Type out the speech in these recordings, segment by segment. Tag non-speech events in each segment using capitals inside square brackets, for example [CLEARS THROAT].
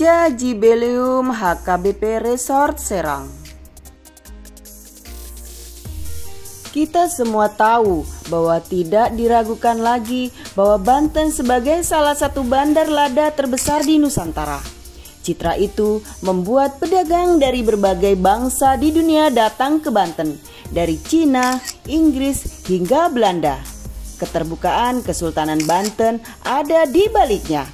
Gereja Jibelium HKBP Resort Serang. Kita semua tahu bahwa tidak diragukan lagi bahwa Banten sebagai salah satu bandar lada terbesar di Nusantara. Citra itu membuat pedagang dari berbagai bangsa di dunia datang ke Banten, dari Cina, Inggris, hingga Belanda. Keterbukaan Kesultanan Banten ada di baliknya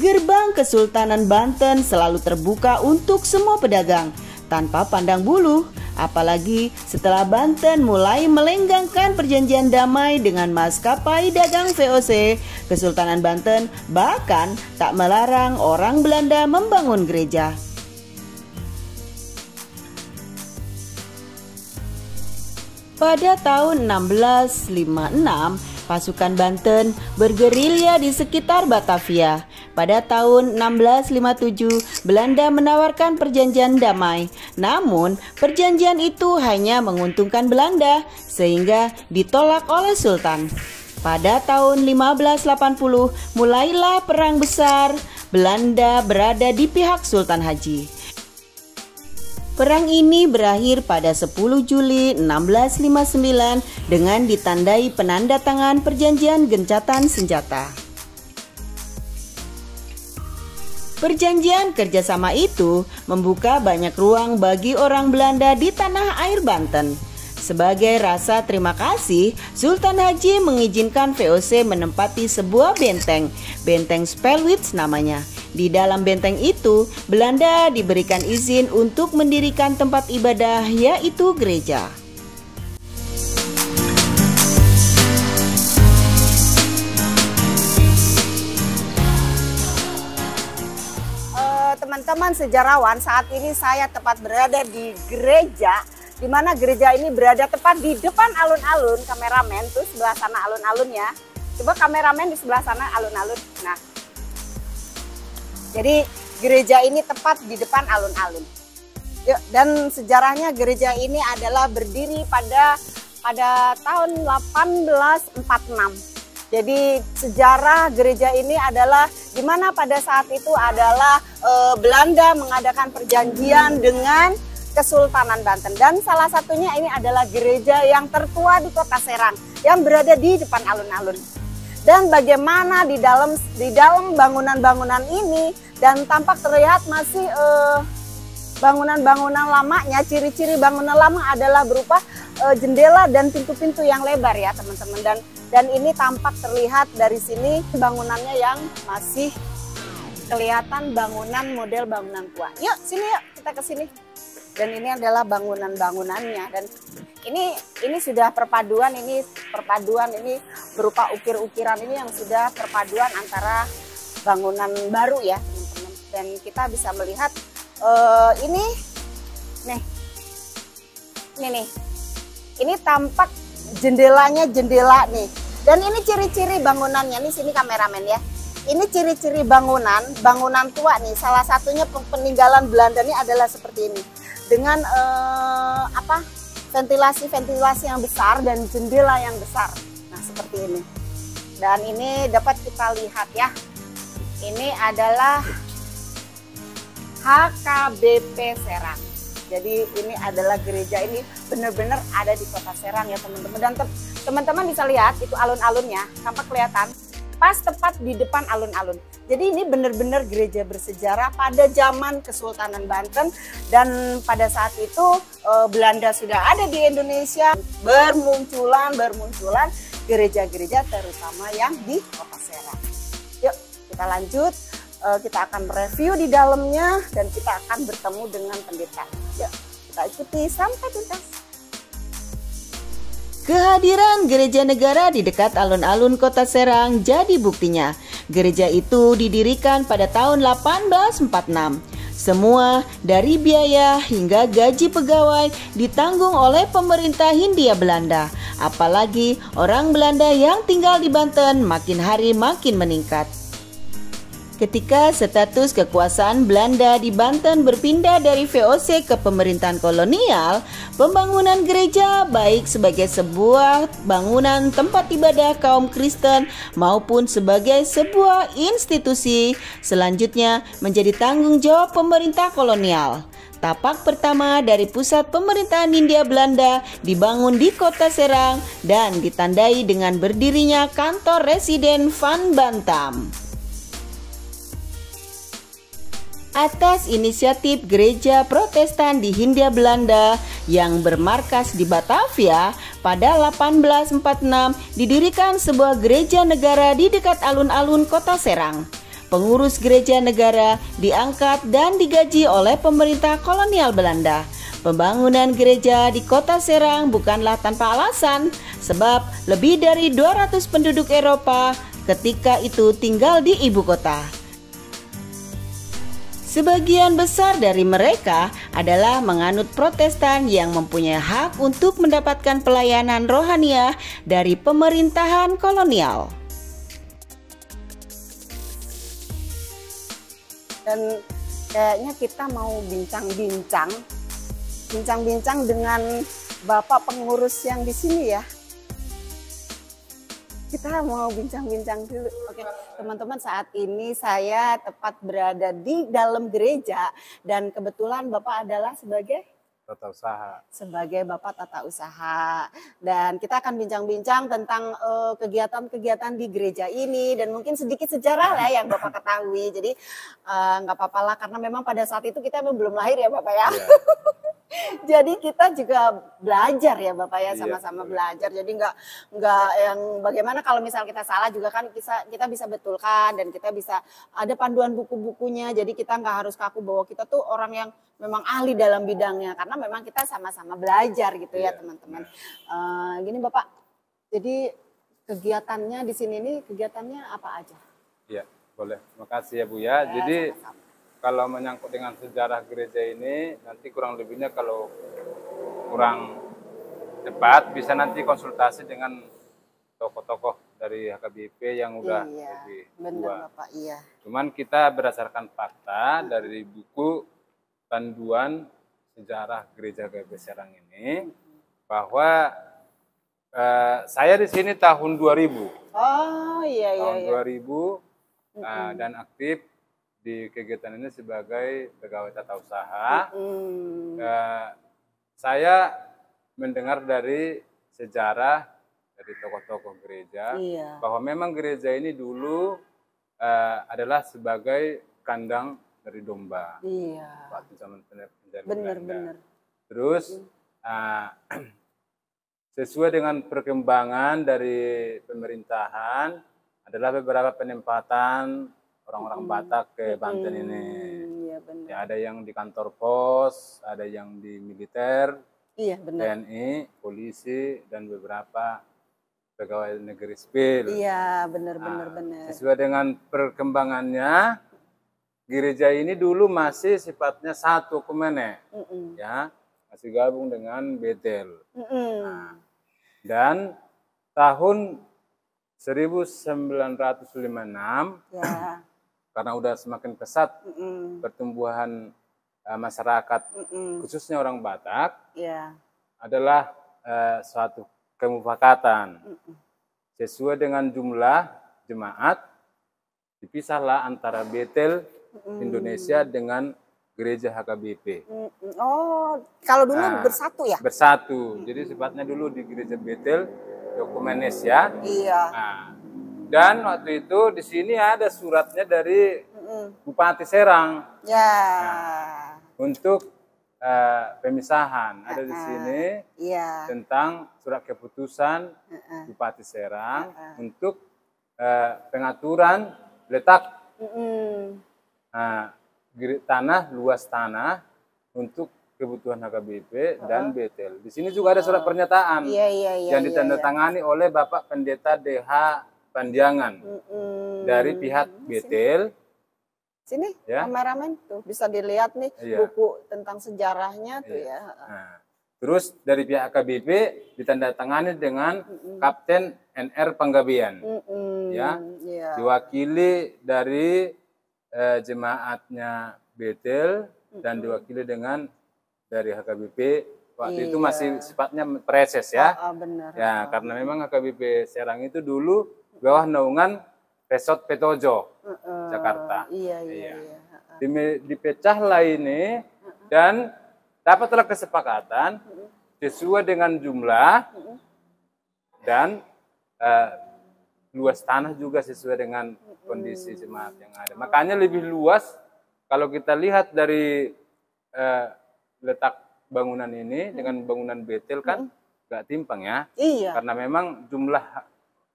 gerbang Kesultanan Banten selalu terbuka untuk semua pedagang tanpa pandang bulu. Apalagi setelah Banten mulai melenggangkan perjanjian damai dengan maskapai dagang VOC, Kesultanan Banten bahkan tak melarang orang Belanda membangun gereja. Pada tahun 1656, pasukan Banten bergerilya di sekitar Batavia. Pada tahun 1657, Belanda menawarkan perjanjian damai. Namun, perjanjian itu hanya menguntungkan Belanda sehingga ditolak oleh sultan. Pada tahun 1580, mulailah perang besar. Belanda berada di pihak Sultan Haji. Perang ini berakhir pada 10 Juli 1659 dengan ditandai penanda tangan perjanjian gencatan senjata. Perjanjian kerjasama itu membuka banyak ruang bagi orang Belanda di tanah air Banten. Sebagai rasa terima kasih, Sultan Haji mengizinkan VOC menempati sebuah benteng, benteng Spelwitz namanya, di dalam benteng itu, Belanda diberikan izin untuk mendirikan tempat ibadah yaitu gereja. Eh, teman-teman sejarawan, saat ini saya tepat berada di gereja di mana gereja ini berada tepat di depan alun-alun kameramen tuh sebelah sana alun-alun ya. Coba kameramen di sebelah sana alun-alun. Nah, jadi gereja ini tepat di depan alun-alun. Ya, dan sejarahnya gereja ini adalah berdiri pada pada tahun 1846. Jadi sejarah gereja ini adalah di mana pada saat itu adalah e, Belanda mengadakan perjanjian dengan Kesultanan Banten dan salah satunya ini adalah gereja yang tertua di Kota Serang yang berada di depan alun-alun dan bagaimana di dalam di dalam bangunan-bangunan ini dan tampak terlihat masih eh, bangunan-bangunan uh, lamanya ciri-ciri bangunan lama adalah berupa uh, jendela dan pintu-pintu yang lebar ya teman-teman dan dan ini tampak terlihat dari sini bangunannya yang masih kelihatan bangunan model bangunan tua. Yuk sini yuk kita ke sini. Dan ini adalah bangunan-bangunannya dan ini ini sudah perpaduan ini perpaduan ini berupa ukir-ukiran ini yang sudah perpaduan antara bangunan baru ya teman-teman dan kita bisa melihat uh, ini nih ini nih ini tampak jendelanya jendela nih dan ini ciri-ciri bangunannya nih sini kameramen ya ini ciri-ciri bangunan bangunan tua nih salah satunya peninggalan Belanda ini adalah seperti ini dengan uh, apa ventilasi-ventilasi yang besar dan jendela yang besar. Nah, seperti ini. Dan ini dapat kita lihat ya. Ini adalah HKBP Serang. Jadi ini adalah gereja ini benar-benar ada di kota Serang ya teman-teman. Dan teman-teman bisa lihat itu alun-alunnya, tampak kelihatan pas tepat di depan alun-alun. Jadi ini benar-benar gereja bersejarah pada zaman Kesultanan Banten dan pada saat itu eh, Belanda sudah ada di Indonesia bermunculan bermunculan gereja-gereja terutama yang di Kota Serang. Yuk kita lanjut eh, kita akan review di dalamnya dan kita akan bertemu dengan pendeta. Yuk kita ikuti sampai tuntas. Kehadiran gereja negara di dekat alun-alun kota Serang jadi buktinya. Gereja itu didirikan pada tahun 1846. Semua dari biaya hingga gaji pegawai ditanggung oleh pemerintah Hindia Belanda. Apalagi orang Belanda yang tinggal di Banten makin hari makin meningkat. Ketika status kekuasaan Belanda di Banten berpindah dari VOC ke pemerintahan kolonial, pembangunan gereja baik sebagai sebuah bangunan tempat ibadah kaum Kristen maupun sebagai sebuah institusi selanjutnya menjadi tanggung jawab pemerintah kolonial. Tapak pertama dari pusat pemerintahan India Belanda dibangun di kota Serang dan ditandai dengan berdirinya kantor residen Van Bantam. atas inisiatif gereja protestan di Hindia Belanda yang bermarkas di Batavia pada 1846 didirikan sebuah gereja negara di dekat alun-alun kota Serang. Pengurus gereja negara diangkat dan digaji oleh pemerintah kolonial Belanda. Pembangunan gereja di kota Serang bukanlah tanpa alasan, sebab lebih dari 200 penduduk Eropa ketika itu tinggal di ibu kota. Sebagian besar dari mereka adalah menganut Protestan yang mempunyai hak untuk mendapatkan pelayanan rohania dari pemerintahan kolonial. Dan kayaknya kita mau bincang-bincang bincang-bincang dengan Bapak pengurus yang di sini ya kita mau bincang-bincang dulu. Oke, teman-teman saat ini saya tepat berada di dalam gereja dan kebetulan Bapak adalah sebagai tata usaha. Sebagai Bapak tata usaha dan kita akan bincang-bincang tentang kegiatan eh, kegiatan-kegiatan di gereja ini dan mungkin sedikit sejarah lah yang Bapak [LAUGHS] ketahui. Jadi eh, nggak uh, apa-apalah karena memang pada saat itu kita belum lahir ya Bapak ya. Yeah. [LAUGHS] Jadi kita juga belajar ya Bapak ya iya, sama-sama belajar. Jadi nggak nggak yang bagaimana kalau misal kita salah juga kan kita kita bisa betulkan dan kita bisa ada panduan buku-bukunya. Jadi kita nggak harus kaku bahwa kita tuh orang yang memang ahli dalam bidangnya karena memang kita sama-sama belajar gitu ya iya, teman-teman. Uh, gini Bapak. Jadi kegiatannya di sini ini kegiatannya apa aja? Iya, boleh. Terima kasih ya Bu ya. ya Jadi sama -sama kalau menyangkut dengan sejarah gereja ini nanti kurang lebihnya kalau kurang cepat bisa nanti konsultasi dengan tokoh-tokoh dari HKBP yang udah iya, lebih tua. iya. Cuman kita berdasarkan fakta hmm. dari buku panduan Sejarah Gereja KB Serang ini hmm. bahwa uh, saya di sini tahun 2000. Oh iya iya. Tahun iya. 2000 hmm. uh, dan aktif di kegiatan ini sebagai pegawai tata usaha. Mm. Uh, saya mendengar dari sejarah dari tokoh-tokoh gereja iya. bahwa memang gereja ini dulu uh, adalah sebagai kandang dari domba. Iya. Waktu zaman Benar-benar. Terus uh, [CLEARS THROAT] sesuai dengan perkembangan dari pemerintahan adalah beberapa penempatan orang-orang Batak ke Banten ini. Iya benar. Ya, ada yang di kantor pos, ada yang di militer, iya, benar. TNI, polisi, dan beberapa pegawai negeri sipil. Iya benar nah, benar benar. Sesuai dengan perkembangannya, gereja ini dulu masih sifatnya satu kumene, mm -mm. ya masih gabung dengan Betel. Nah, dan tahun 1956 ya karena udah semakin pesat mm -mm. pertumbuhan uh, masyarakat mm -mm. khususnya orang Batak yeah. adalah uh, suatu kemufakatan mm -mm. sesuai dengan jumlah jemaat dipisahlah antara Betel mm. Indonesia dengan gereja HKBP. Oh, kalau dulu nah, bersatu ya? Bersatu. Jadi sifatnya dulu di gereja Betel dokumen ya. Iya. Nah, dan waktu itu di sini ada suratnya dari Bupati Serang. Ya. Nah, untuk uh, pemisahan ada uh ada di sini yeah. tentang surat keputusan Bupati Serang uh -uh. untuk uh, pengaturan letak uh tanah luas tanah untuk kebutuhan HKBP uh -huh. dan BTL. Di sini juga ada surat pernyataan yeah, yeah, iya, yang iya, ditandatangani iya. oleh Bapak Pendeta DH panjangan mm-hmm. dari pihak Betel. Sini, sini ya. kameramen tuh bisa dilihat nih iya. buku tentang sejarahnya tuh iya. ya. Nah, terus dari pihak KBP ditandatangani dengan mm-hmm. Kapten NR Panggabean. Mm-hmm. Ya. Yeah. Diwakili dari eh, jemaatnya Betel mm-hmm. dan diwakili dengan dari HKBP waktu yeah. itu iya. masih sifatnya preses ya. Oh, oh, benar. Ya, oh. karena memang HKBP Serang itu dulu bawah naungan Resort Petojo uh, Jakarta. Iya iya. iya. iya. Di, dipecahlah ini uh, dan dapatlah kesepakatan sesuai dengan jumlah dan uh, luas tanah juga sesuai dengan kondisi jemaat yang ada. Makanya lebih luas kalau kita lihat dari uh, letak bangunan ini dengan bangunan betel kan nggak timpang ya. Iya. Karena memang jumlah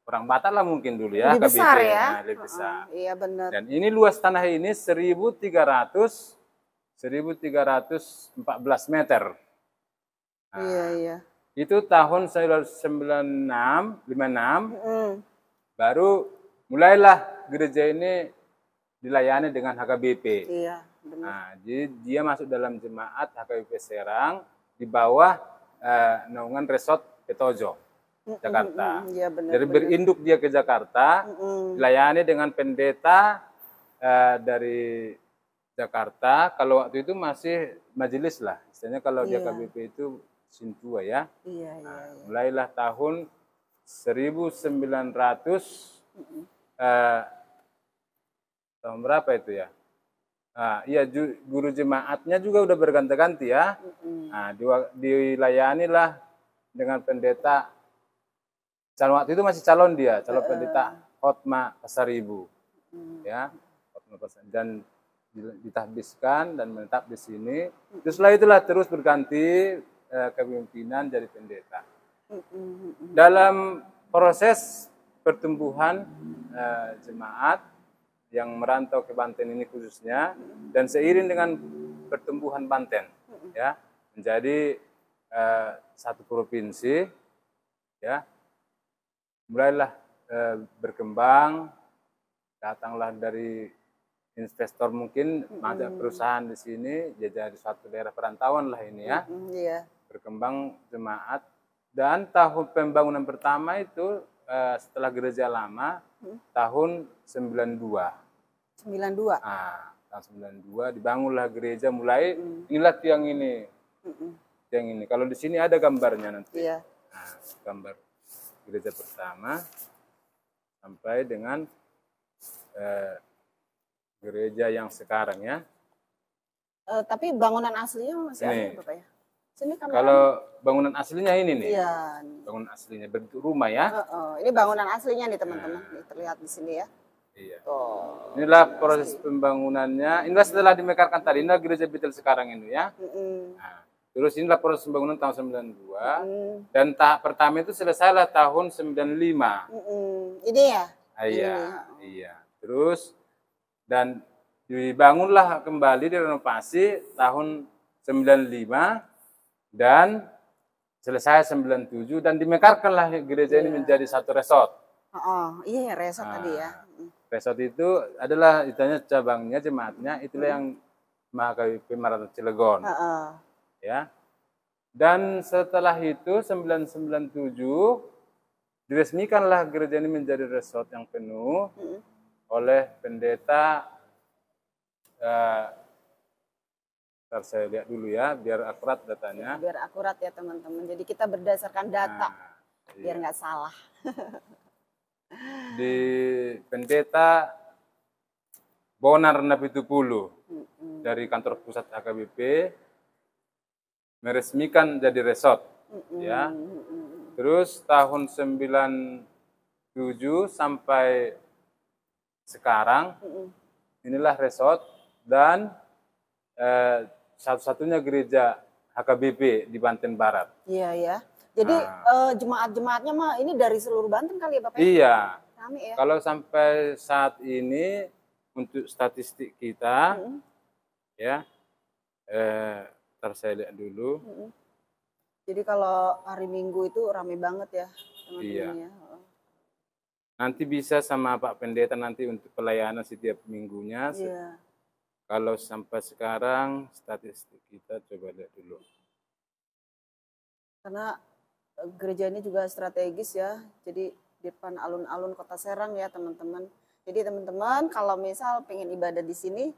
orang Batak lah mungkin dulu ya lebih besar ya nah, lebih besar uh, iya benar dan ini luas tanah ini 1300 1314 meter nah, iya iya itu tahun 1996, 56 mm. baru mulailah gereja ini dilayani dengan HKBP iya benar nah, jadi dia masuk dalam jemaat HKBP Serang di bawah eh, naungan resort Petojo Jakarta. Mm, ya, bener, dari bener. berinduk dia ke Jakarta, mm. dilayani dengan pendeta uh, dari Jakarta. Kalau waktu itu masih majelis lah, istilahnya kalau yeah. dia KBP iya. itu Sintua ya. Iya, yeah, iya, yeah, mulailah tahun 1900 mm. uh, tahun berapa itu ya? Nah, iya guru jemaatnya juga udah berganti-ganti ya. Mm -hmm. Nah, lah dengan pendeta calon waktu itu masih calon dia calon uh, pendeta Hotma Pasar Ibu hmm. ya Hotma Pasar dan ditahbiskan dan menetap di sini terus setelah itulah terus berganti eh, kepemimpinan jadi pendeta hmm. dalam proses pertumbuhan eh, jemaat yang merantau ke Banten ini khususnya hmm. dan seiring dengan pertumbuhan Banten hmm. ya menjadi eh, satu provinsi ya mulailah eh, berkembang datanglah dari investor mungkin mm ada perusahaan di sini jadi di suatu daerah perantauan lah ini ya mm yeah. berkembang jemaat dan tahun pembangunan pertama itu eh, setelah gereja lama mm -hmm. tahun 92 92 nah, tahun 92 dibangunlah gereja mulai mm inilah tiang ini mm -hmm. tiang ini kalau di sini ada gambarnya nanti yeah. Iya. nah, gambar gereja pertama sampai dengan eh, gereja yang sekarang ya. E, tapi bangunan aslinya masih ini. ada ya, Bapak ya? Sini Kalau bangunan aslinya ini nih. Iya. Bangunan aslinya bentuk rumah ya. E, e, Ini bangunan aslinya nih teman-teman. Nah. Terlihat di sini ya. Iya. Oh, Inilah proses asli. pembangunannya. Inilah setelah dimekarkan tadi. Inilah gereja Betel sekarang ini ya. Mm -hmm. nah Terus ini laporan pembangunan tahun 92 mm. dan tahap pertama itu selesailah tahun 95. Mm Ini ya? Ah, iya, mm. iya. Terus dan dibangunlah kembali direnovasi tahun 95 dan selesai 97 dan dimekarkanlah gereja yeah. ini iya. menjadi satu resort. Oh, iya ya, resort nah, tadi ya. Ah. Resort itu adalah itanya cabangnya jemaatnya itulah hmm. yang Mahakawi Maraton Cilegon. Uh -uh ya. Dan setelah itu 997 diresmikanlah gereja ini menjadi resort yang penuh hmm. oleh pendeta eh, Ntar saya lihat dulu ya, biar akurat datanya. Biar akurat ya teman-teman. Jadi kita berdasarkan data, nah, iya. biar nggak salah. Di pendeta Bonar Napi Tupulu mm -hmm. dari kantor pusat AKBP meresmikan jadi resort mm-hmm. ya terus tahun 97 sampai sekarang mm-hmm. inilah resort dan eh, satu-satunya gereja HKBP di Banten Barat iya ya jadi nah. eh, jemaat-jemaatnya mah ini dari seluruh Banten kali ya Bapak ya? iya ya? kalau sampai saat ini untuk statistik kita mm-hmm. ya eh, Ntar saya lihat dulu. Jadi kalau hari Minggu itu rame banget ya teman iya. Oh. Nanti bisa sama Pak Pendeta nanti untuk pelayanan setiap minggunya. Iya. Kalau sampai sekarang statistik kita coba lihat dulu. Karena e, gereja ini juga strategis ya. Jadi di depan alun-alun Kota Serang ya teman-teman. Jadi teman-teman kalau misal pengen ibadah di sini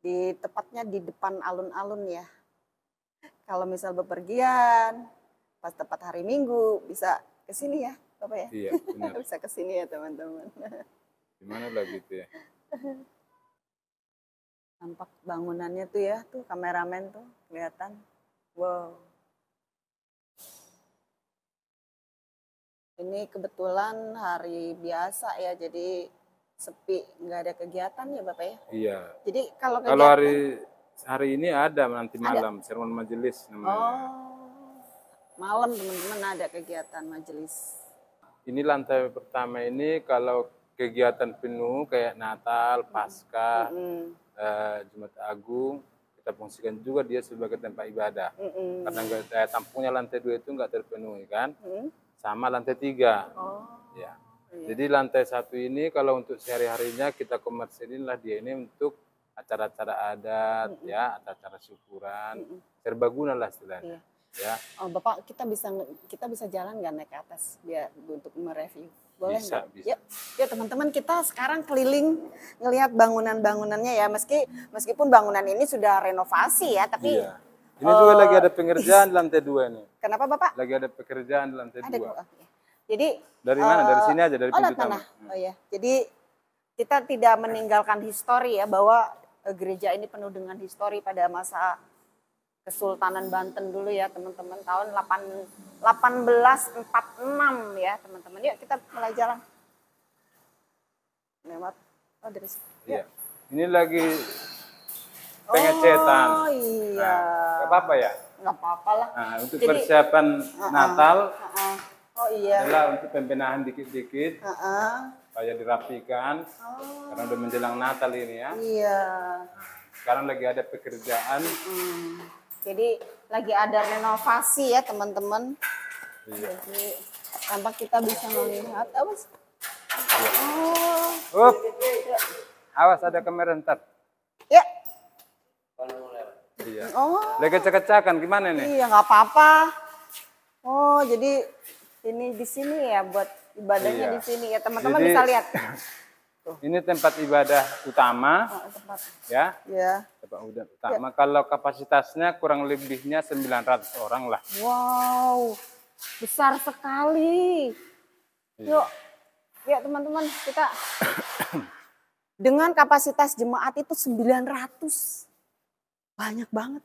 di tepatnya di depan alun-alun ya kalau misal bepergian pas tepat hari Minggu bisa ke sini ya, Bapak ya. Iya, benar. [LAUGHS] bisa ke sini ya, teman-teman. Gimana lah gitu ya. Tampak bangunannya tuh ya, tuh kameramen tuh kelihatan. Wow. Ini kebetulan hari biasa ya, jadi sepi, nggak ada kegiatan ya Bapak ya? Iya. Jadi kalau kegiatan, kalau hari hari ini ada nanti malam ada? majelis namanya. Oh. Malam teman-teman ada kegiatan majelis. Ini lantai pertama ini kalau kegiatan penuh kayak Natal, pasca, mm -hmm. uh, eh, Jumat Agung kita fungsikan juga dia sebagai tempat ibadah. Mm -hmm. Karena eh, tampungnya lantai dua itu enggak terpenuhi kan, mm -hmm. sama lantai tiga. Oh. Ya. Iya. Jadi lantai satu ini kalau untuk sehari harinya kita komersilinlah dia ini untuk acara-acara adat mm -mm. ya acara-acara syukuran mm -mm. serbaguna lah istilahnya yeah. ya oh bapak kita bisa kita bisa jalan nggak naik ke atas biar untuk mereview boleh bisa, bisa. ya teman-teman kita sekarang keliling ngelihat bangunan-bangunannya ya meski meskipun bangunan ini sudah renovasi ya tapi iya. Ini uh, juga lagi ada eh, pengerjaan di lantai dua ini. Kenapa Bapak? Lagi ada pekerjaan di lantai ada, dua. Oh, ya. Jadi dari mana? dari eh, sini aja dari oh, pintu Tamu. Oh ya. Jadi kita tidak meninggalkan histori ya bahwa Eh, gereja ini penuh dengan histori pada masa Kesultanan Banten dulu ya teman-teman tahun 8, 1846 ya teman-teman. Yuk kita mulai jalan. Lewat. Oh dari sini. Iya. Ini lagi oh, pengecetan. Oh iya. Nah, apa-apa ya? Nggak apa-apa lah. Nah, untuk Jadi, persiapan uh -uh, Natal. Uh -uh. Oh iya. Adalah untuk pembenahan dikit-dikit. Uh -uh saya dirapikan oh. karena udah menjelang Natal ini ya. Iya. Sekarang lagi ada pekerjaan. Hmm. Jadi lagi ada renovasi ya teman-teman. Iya. Jadi tampak kita bisa melihat awas. Iya. Oh. Up. Oh. Awas ada kamera ntar. Ya. Iya. Oh. Lagi kece gimana nih? Iya nggak apa-apa. Oh jadi ini di sini ya buat ibadahnya iya. di sini ya teman-teman bisa lihat. Tuh. [LAUGHS] Ini tempat ibadah utama, oh, tempat. ya. Yeah. Tempat ibadah iya. utama. ya. Kalau kapasitasnya kurang lebihnya 900 orang lah. Wow, besar sekali. iya. Yuk, ya teman-teman kita [COUGHS] dengan kapasitas jemaat itu 900, banyak banget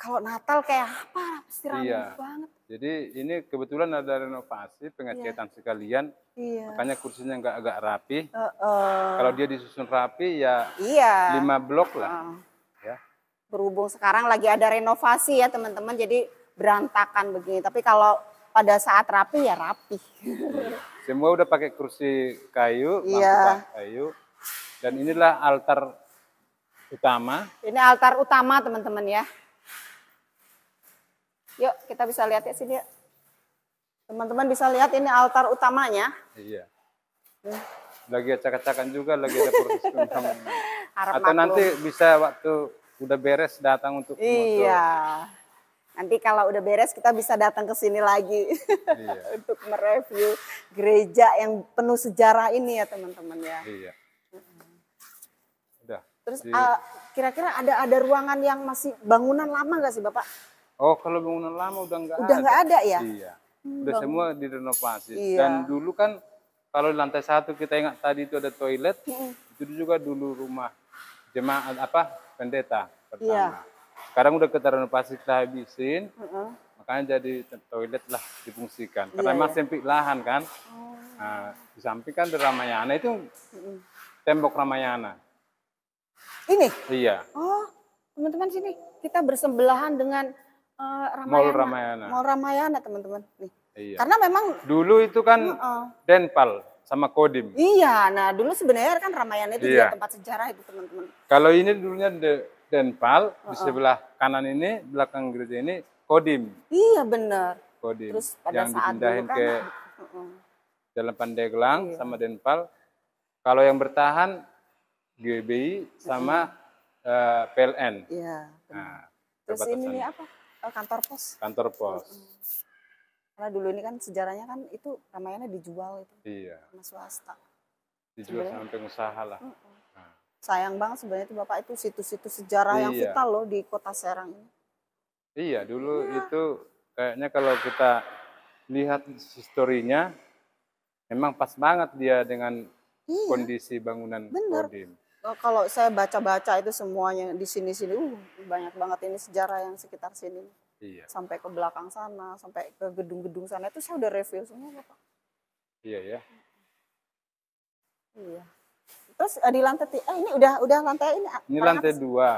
kalau Natal kayak apa pasti ramai iya. banget. Jadi ini kebetulan ada renovasi pengecatan iya. sekalian, iya. makanya kursinya nggak agak rapi. Uh, uh. Kalau dia disusun rapi ya iya. lima blok lah. Uh. Ya. Berhubung sekarang lagi ada renovasi ya teman-teman, jadi berantakan begini. Tapi kalau pada saat rapi ya rapi. Iya. Semua udah pakai kursi kayu, iya. kayu. Dan inilah altar utama. Ini altar utama teman-teman ya. Yuk, kita bisa lihat ya sini. Teman-teman bisa lihat ini altar utamanya. Iya. Lagi acak-acakan juga, lagi ada [LAUGHS] Atau maklum. nanti bisa waktu udah beres datang untuk Iya. Nanti kalau udah beres kita bisa datang ke sini lagi iya. [LAUGHS] untuk mereview gereja yang penuh sejarah ini ya teman-teman ya. Iya. Udah. Terus eh, kira-kira uh, ada ada ruangan yang masih bangunan lama nggak sih bapak? Oh, kalau bangunan lama udah enggak. ada. Udah enggak ada ya? Iya. Hmm, udah semua direnovasi. Iya. Dan dulu kan kalau di lantai satu kita ingat tadi itu ada toilet, hmm. itu juga dulu rumah jemaat apa pendeta pertama. Iya. Sekarang udah kita renovasi kita habisin, -hmm. makanya jadi toilet lah difungsikan. Iya, Karena iya, memang iya. sempit lahan kan. Oh. Nah, di samping kan ada Ramayana itu tembok Ramayana. Ini? Iya. Oh, teman-teman sini kita bersebelahan dengan Eh, Ramayana. Mall Ramayana. Mall Ramayana teman-teman. Nih. Iya. Karena memang dulu itu kan uh, uh. Denpal sama Kodim. Iya, nah dulu sebenarnya kan Ramayana itu iya. juga tempat sejarah itu teman-teman. Kalau ini dulunya de Denpal, uh -uh. di sebelah kanan ini, belakang gereja ini Kodim. Iya benar. Kodim. Terus pada yang saat dulu kan, ke uh -uh. Jalan Pandeglang iya. sama Denpal. Kalau yang bertahan GBI sama uh -huh. uh, eh, PLN. Iya. Nah, Terus ini apa? Oh, kantor pos. Kantor pos. -hmm. Karena dulu ini kan sejarahnya kan itu ramaiannya dijual itu. Iya. Sama swasta. Dijual sebenarnya, sama pengusaha lah. Mm -hmm. Sayang banget sebenarnya itu Bapak itu situs-situs sejarah iya. yang vital loh di Kota Serang ini. Iya, dulu ya. itu kayaknya kalau kita lihat historinya memang pas banget dia dengan iya. kondisi bangunan Bener. Kodim. Oh, kalau saya baca-baca itu semuanya di sini-sini, uh, banyak banget ini sejarah yang sekitar sini. Iya. Sampai ke belakang sana, sampai ke gedung-gedung sana itu saya udah review semua, Pak. Iya ya. Iya. Terus eh, di lantai tiga, eh, ini udah udah lantai ini. Ah, ini lantai dua.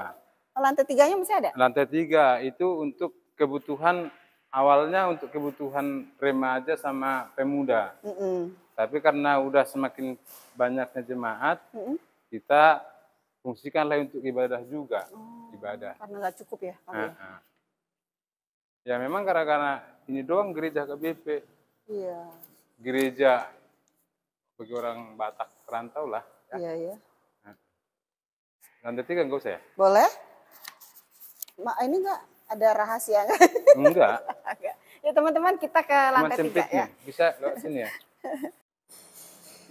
Oh, lantai tiganya masih ada? Lantai tiga itu untuk kebutuhan awalnya untuk kebutuhan remaja sama pemuda. Mm -mm. Tapi karena udah semakin banyaknya jemaat, mm -mm kita fungsikanlah untuk ibadah juga oh, ibadah karena nggak cukup ya kalau ya? uh ya memang karena karena ini doang gereja KBP iya gereja bagi orang Batak rantau lah ya. iya iya nanti tiga enggak usah ya? Boleh. Ma, ini enggak ada rahasia enggak? Enggak. [LAUGHS] ya teman-teman kita ke lantai tiga ya. Bisa lewat sini ya. [LAUGHS]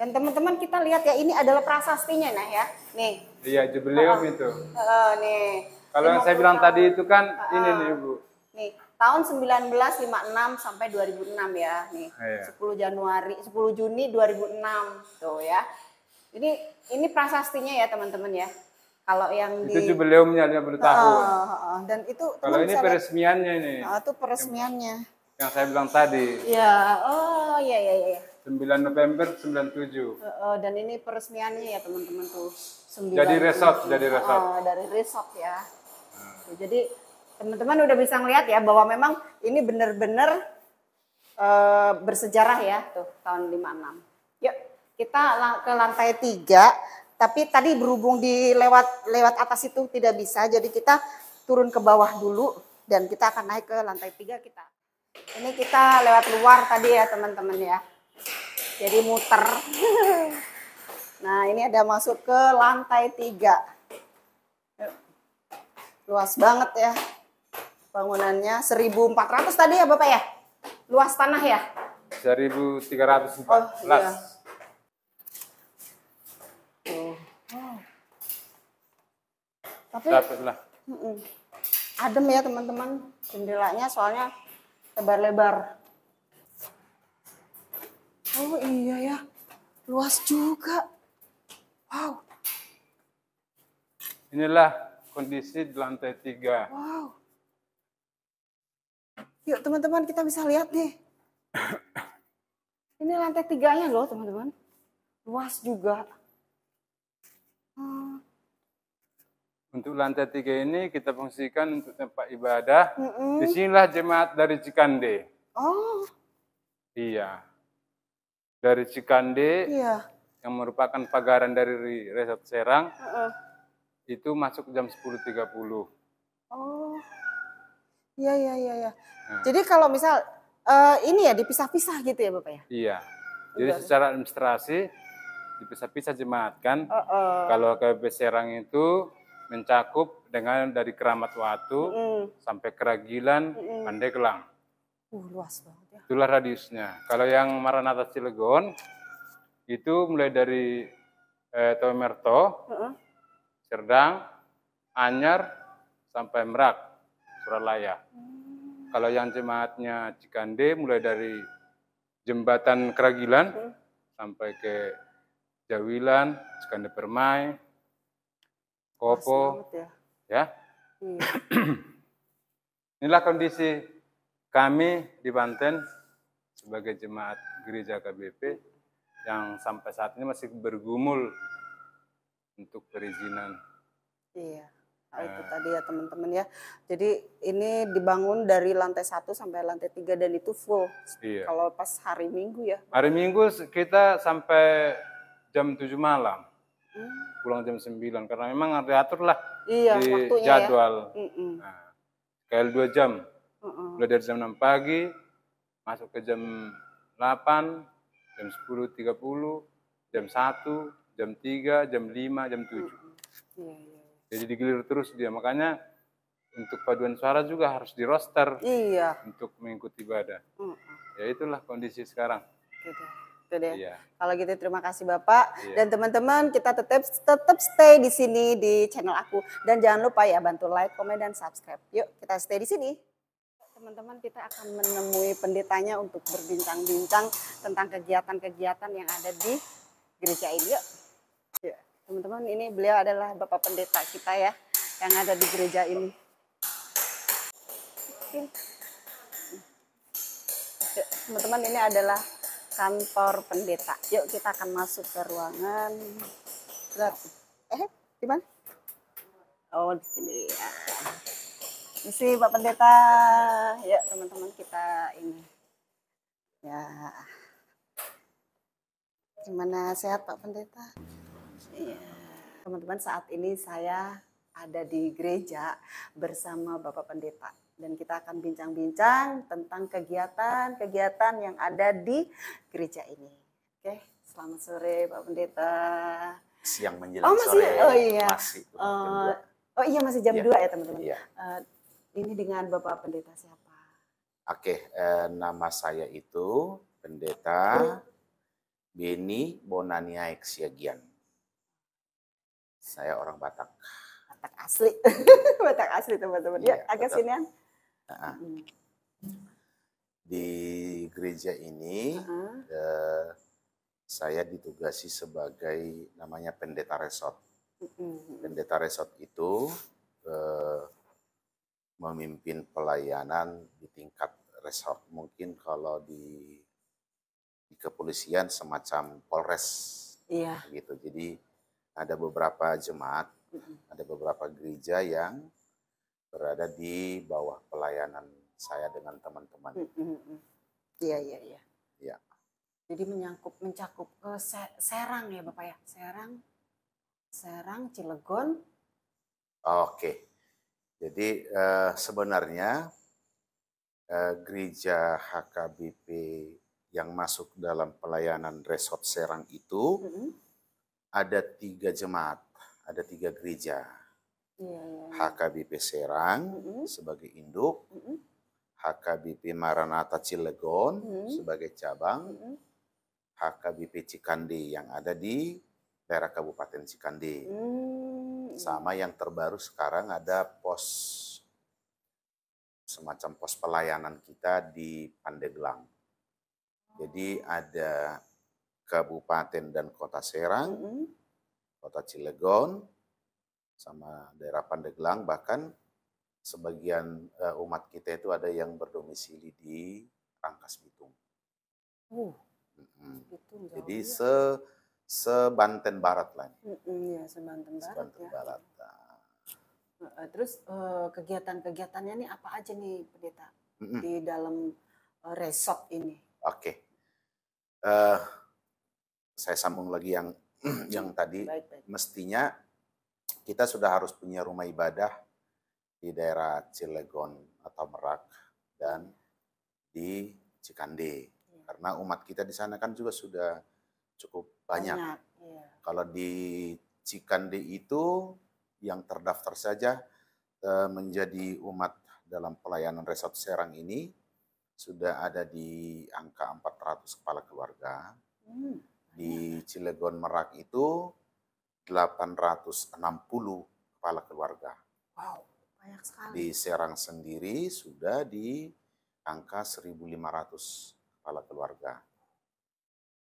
Dan teman-teman kita lihat ya ini adalah prasastinya nah ya. Nih. Iya, jubileum uh, itu. Uh, nih. Kalau yang saya bilang tadi itu kan uh, ini ah, nih Bu. Nih, tahun 1956 sampai 2006 ya. Nih. Iya. 10 Januari 10 Juni 2006 tuh ya. ini ini prasastinya ya teman-teman ya. Kalau yang itu di jubileumnya 50 tahun. oh, oh. dan itu Kalau ini peresmiannya ini. Oh, itu peresmiannya. Yang, yang saya bilang tadi. Ya, oh iya iya iya, iya. 9 November 97. Uh, uh, dan ini peresmiannya ya teman-teman tuh. 9 jadi resort, jadi resort. Uh, dari resort ya. Jadi teman-teman udah bisa ngeliat ya bahwa memang ini benar-benar uh, eh, bersejarah ya tuh tahun 56. Yuk, kita ke lantai 3. Tapi tadi berhubung di lewat lewat atas itu tidak bisa, jadi kita turun ke bawah dulu dan kita akan naik ke lantai 3 kita. Ini kita lewat luar tadi ya teman-teman ya jadi muter [LAUGHS] nah ini ada masuk ke lantai tiga luas banget ya bangunannya 1400 tadi ya Bapak ya luas tanah ya 1.300. oh, iya. oh. Tapi adem ya teman-teman jendelanya soalnya lebar-lebar. Oh iya ya, luas juga. Wow. Inilah kondisi di lantai tiga. Wow. Yuk teman-teman kita bisa lihat deh. [COUGHS] Ini lantai tiganya loh teman-teman. Luas juga. Hmm. Untuk lantai tiga ini kita fungsikan untuk tempat ibadah. Mm -mm. Disinilah jemaat dari Cikande. Oh. Iya dari Cikande iya. yang merupakan pagaran dari Resort Serang uh -uh. itu masuk jam 10.30. Oh. Iya iya iya ya. Nah. Jadi kalau misal uh, ini ya dipisah-pisah gitu ya Bapak ya? Iya. Jadi Udah. Iya. secara administrasi dipisah-pisah jemaat kan. Uh -uh. Kalau KBP Serang itu mencakup dengan dari Keramat Watu mm. sampai Keragilan, mm. Pandeglang. Uh, luas banget. Itulah radiusnya. Kalau yang Maranatha Cilegon itu mulai dari eh, Tomerto, uh -uh. Cerdang, Anyar sampai Merak, Suralaya. Hmm. Kalau yang jemaatnya Cikande mulai dari jembatan Keragilan -huh. sampai ke Jawilan, Cikande Permai, Kopo, ya. ya. Hmm. [CLEARS THROAT] Inilah kondisi kami di Banten sebagai jemaat gereja KBP yang sampai saat ini masih bergumul untuk perizinan. Iya, nah, oh, itu tadi ya teman-teman ya. Jadi ini dibangun dari lantai 1 sampai lantai 3 dan itu full. Iya. Kalau pas hari Minggu ya. Hari Minggu kita sampai jam 7 malam. Hmm. Pulang jam 9 karena memang diatur lah iya, di ya. jadwal. Ya. Mm -mm. Nah, KL 2 jam. Mm -mm. Mulai dari jam 6 pagi masuk ke jam 8, jam 10.30, jam 1, jam 3, jam 5, jam 7. Iya, iya, iya. Jadi digilir terus dia. Makanya untuk paduan suara juga harus di roster iya. untuk mengikuti ibadah. Mm -hmm. Ya itulah kondisi sekarang. Gitu. Gitu deh. Iya. Kalau gitu terima kasih Bapak iya. dan teman-teman kita tetap tetap stay di sini di channel aku dan jangan lupa ya bantu like, komen dan subscribe. Yuk kita stay di sini teman-teman kita akan menemui pendetanya untuk berbincang-bincang tentang kegiatan-kegiatan yang ada di gereja ini. Yuk. teman-teman ini beliau adalah Bapak Pendeta kita ya yang ada di gereja ini. Teman-teman ini adalah kantor pendeta. Yuk kita akan masuk ke ruangan. Eh, gimana Oh, di sini ya. Misi Pak Pendeta. Ya, teman-teman kita ini. Ya. Gimana sehat Pak Pendeta? Iya. Teman-teman saat ini saya ada di gereja bersama Bapak Pendeta dan kita akan bincang-bincang tentang kegiatan-kegiatan yang ada di gereja ini. Oke, selamat sore Pak Pendeta. Siang menjelang oh, masih, sore. Oh iya. Masih. Uh, oh iya masih jam eh, ya. 2 iya. ya teman-teman. Iya. Uh, ini dengan Bapak Pendeta siapa? Oke, eh, nama saya itu Pendeta iya. Beni Bonania Siagian. Saya orang Batak. Batak asli. [LAUGHS] Batak asli teman-teman. Ya, iya, ya, agak sini Nah, Di gereja ini uh -huh. eh, saya ditugasi sebagai namanya pendeta resort. Uh -huh. Pendeta resort itu eh, memimpin pelayanan di tingkat resort. Mungkin kalau di, di kepolisian semacam polres. Iya. Gitu. Jadi ada beberapa jemaat, mm -hmm. ada beberapa gereja yang berada di bawah pelayanan saya dengan teman-teman. mm -hmm. iya, iya. Ya. Jadi menyangkup mencakup ke eh, Serang ya Bapak ya? Serang, Serang, Cilegon. Oke. Jadi uh, sebenarnya uh, gereja HKBP yang masuk dalam pelayanan resort Serang itu mm -hmm. ada tiga jemaat, ada tiga gereja. Yeah. Iya, iya. HKBP Serang mm -hmm. sebagai induk, mm -hmm. HKBP Maranatha Cilegon mm -hmm. sebagai cabang, mm -hmm. HKBP Cikande yang ada di daerah Kabupaten Cikande. Mm -hmm Iya. Sama yang terbaru sekarang ada pos semacam pos pelayanan kita di Pandeglang. Jadi ada kabupaten dan kota Serang, mm-hmm. kota Cilegon, sama daerah Pandeglang bahkan sebagian uh, umat kita itu ada yang berdomisili di Rangkas Bitung. Uh, hmm Bitung Jadi se sebanten barat lah. Mm sebanten barat. Sebanten ya. barat. Nah. Terus eh, kegiatan-kegiatannya ini apa aja nih pendeta mm -mm. di dalam eh, resort ini? Oke, okay. uh, eh, saya sambung lagi yang [CLEARS THROAT] yang tadi baik, baik. mestinya kita sudah harus punya rumah ibadah di daerah Cilegon atau Merak dan di Cikande ya. karena umat kita di sana kan juga sudah cukup banyak. banyak iya. Kalau di Cikande itu yang terdaftar saja e, menjadi umat dalam pelayanan resort Serang ini sudah ada di angka 400 kepala keluarga. Hmm, di Cilegon Merak itu 860 kepala keluarga. Wow, banyak sekali. Di Serang sendiri sudah di angka 1500 kepala keluarga.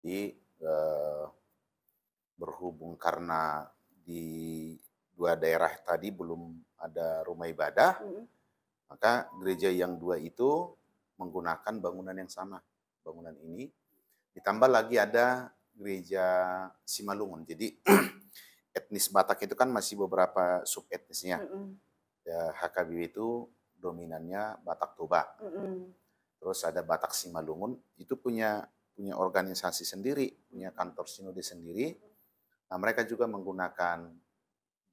Di Eh, berhubung karena di dua daerah tadi belum ada rumah ibadah, hmm. maka gereja yang dua itu menggunakan bangunan yang sama, bangunan ini. Ditambah lagi ada gereja Simalungun. Jadi [CLEARS THROAT] etnis Batak itu kan masih beberapa sub etnisnya. Mm ya, itu dominannya Batak Toba. Mm Terus ada Batak Simalungun itu punya punya organisasi sendiri, punya kantor sinode sendiri. Nah, mereka juga menggunakan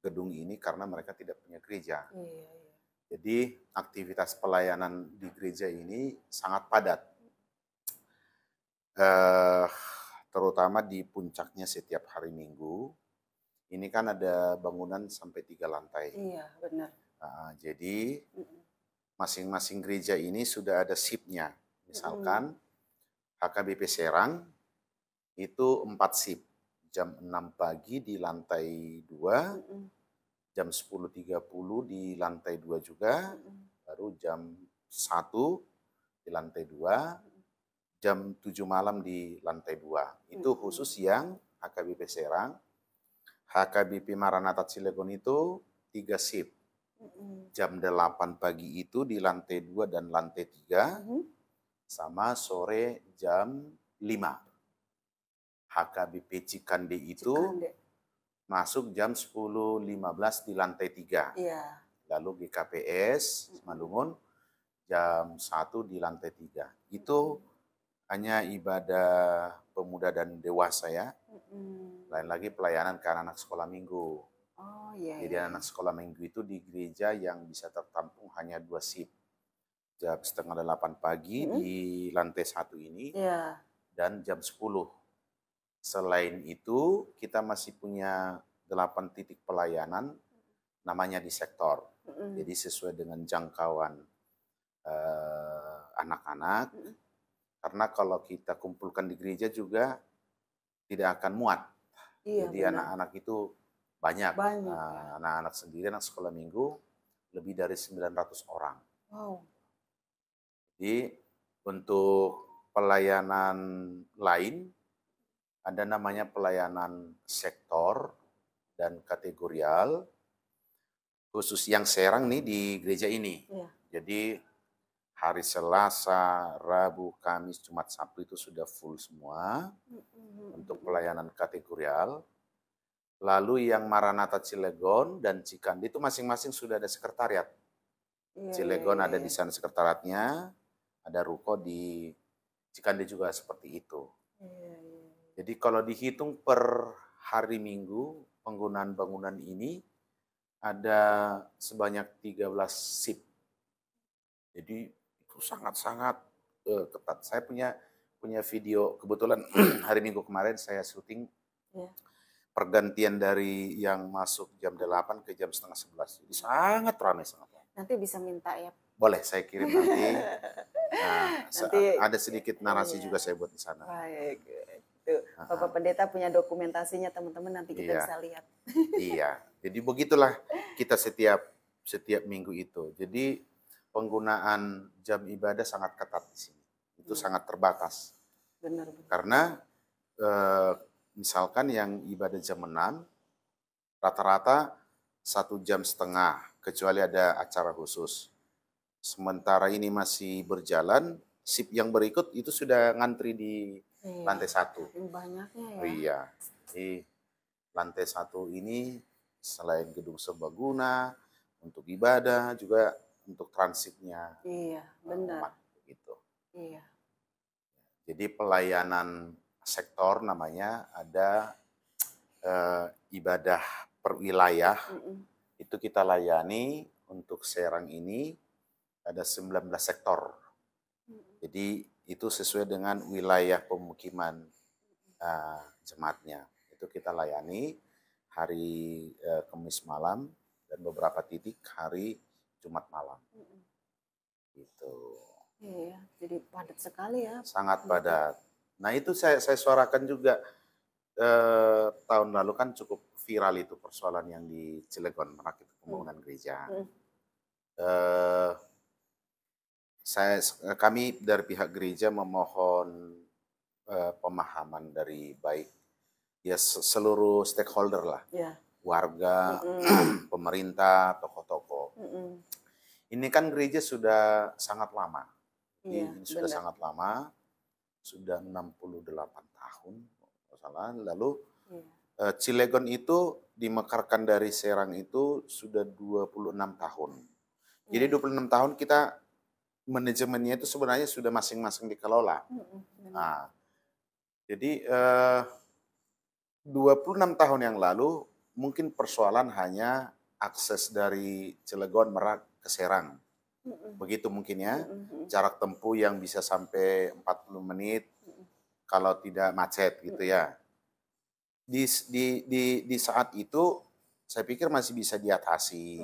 gedung ini karena mereka tidak punya gereja. Iya, iya, iya. Jadi aktivitas pelayanan di gereja ini sangat padat, eh, terutama di puncaknya setiap hari Minggu. Ini kan ada bangunan sampai tiga lantai. Iya benar. Nah, jadi masing-masing gereja ini sudah ada sipnya, misalkan. Mm HKBP Serang itu 4 sip jam 6 pagi di lantai 2, jam 10.30 di lantai 2 juga, baru jam 1 di lantai 2, jam 7 malam di lantai 2. Itu khusus yang HKBP Serang. HKBP Maranatha Cilegon itu 3 sip. Jam 8 pagi itu di lantai 2 dan lantai 3 sama sore jam 5. HKBP Cikande itu Cikande. masuk jam 10.15 di lantai 3. Iya. Lalu GKPS Malungun jam 1 di lantai 3. Itu hanya ibadah pemuda dan dewasa ya. Lain lagi pelayanan ke anak-anak sekolah minggu. Oh, iya, Jadi iya. anak sekolah minggu itu di gereja yang bisa tertampung hanya dua sip jam setengah delapan pagi hmm. di lantai satu ini yeah. dan jam sepuluh. Selain itu kita masih punya delapan titik pelayanan namanya di sektor. Hmm. Jadi sesuai dengan jangkauan eh, anak-anak. uh, hmm. Karena kalau kita kumpulkan di gereja juga tidak akan muat. Iya, Jadi anak-anak itu banyak. Nah, anak-anak anak sendiri anak sekolah minggu lebih dari 900 orang. Wow. Jadi untuk pelayanan lain ada namanya pelayanan sektor dan kategorial khusus yang Serang nih di gereja ini. Ya. Jadi hari Selasa, Rabu, Kamis, Jumat, Sabtu itu sudah full semua untuk pelayanan kategorial. Lalu yang Maranatha Cilegon dan Cikandi itu masing-masing sudah ada sekretariat. Yeah, Cilegon yeah, yeah. ada iya. di sana sekretariatnya, ada ruko di Cikande juga seperti itu. Iya, iya, iya. Jadi kalau dihitung per hari Minggu penggunaan bangunan ini ada sebanyak 13 sip. Jadi itu sangat-sangat uh, ketat. Saya punya punya video kebetulan [CLEARS THROAT] hari Minggu kemarin saya syuting yeah. pergantian dari yang masuk jam 8 ke jam setengah 11. Jadi sangat ramai sangat. Nanti bisa minta ya. Boleh saya kirim nanti. [LAUGHS] Nah, nanti, ada sedikit narasi iya. juga saya buat di sana. Baik. Tuh, gitu. Bapak Pendeta punya dokumentasinya teman-teman nanti kita iya. bisa lihat. [LAUGHS] iya. Jadi begitulah kita setiap setiap minggu itu. Jadi penggunaan jam ibadah sangat ketat di sini. Itu hmm. sangat terbatas. Benar, benar. Karena e, misalkan yang ibadah jam 6 rata-rata satu jam setengah kecuali ada acara khusus sementara ini masih berjalan, sip yang berikut itu sudah ngantri di iya. lantai satu. Banyaknya ya. iya. Di lantai satu ini selain gedung serbaguna untuk ibadah juga untuk transitnya. Iya, benar. Umat, gitu. Iya. Jadi pelayanan sektor namanya ada eh, ibadah perwilayah Mm -mm. Itu kita layani untuk Serang ini ada 19 sektor. Jadi itu sesuai dengan wilayah pemukiman uh, jemaatnya. Itu kita layani hari uh, eh, Kamis malam dan beberapa titik hari Jumat malam. Gitu. Iya, iya, jadi padat sekali ya. Sangat iya. padat. Nah itu saya, saya suarakan juga eh, tahun lalu kan cukup viral itu persoalan yang di Cilegon merakit pembangunan mm. gereja. Mm. Eh, saya eh, kami dari pihak gereja memohon uh, pemahaman dari baik ya seluruh stakeholder lah yeah. warga mm-hmm. [CLEARS THROAT] pemerintah toko-toko mm-hmm. ini kan gereja sudah sangat lama yeah, ini sudah sangat lama sudah 68 tahun salah lalu yeah. Iya. uh, Cilegon itu dimekarkan dari Serang itu sudah 26 tahun jadi 26 mm. tahun kita manajemennya itu sebenarnya sudah masing-masing dikelola. Jadi dua Nah, jadi eh, 26 tahun yang lalu mungkin persoalan hanya akses dari Cilegon Merak ke Serang. Begitu mungkin ya. Jarak tempuh yang bisa sampai 40 menit kalau tidak macet gitu ya. Di, di di di saat itu saya pikir masih bisa diatasi